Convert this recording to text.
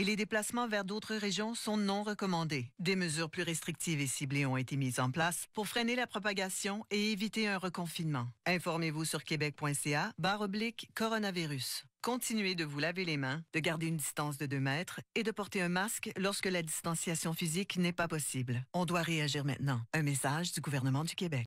et les déplacements vers d'autres régions sont non recommandés. Des mesures plus restrictives et ciblées ont été mises en place pour freiner la propagation et éviter un reconfinement. Informez-vous sur québec.ca barre oblique coronavirus. Continuez de vous laver les mains, de garder une distance de 2 mètres et de porter un masque lorsque la distanciation physique n'est pas possible. On doit réagir maintenant. Un message du gouvernement du Québec.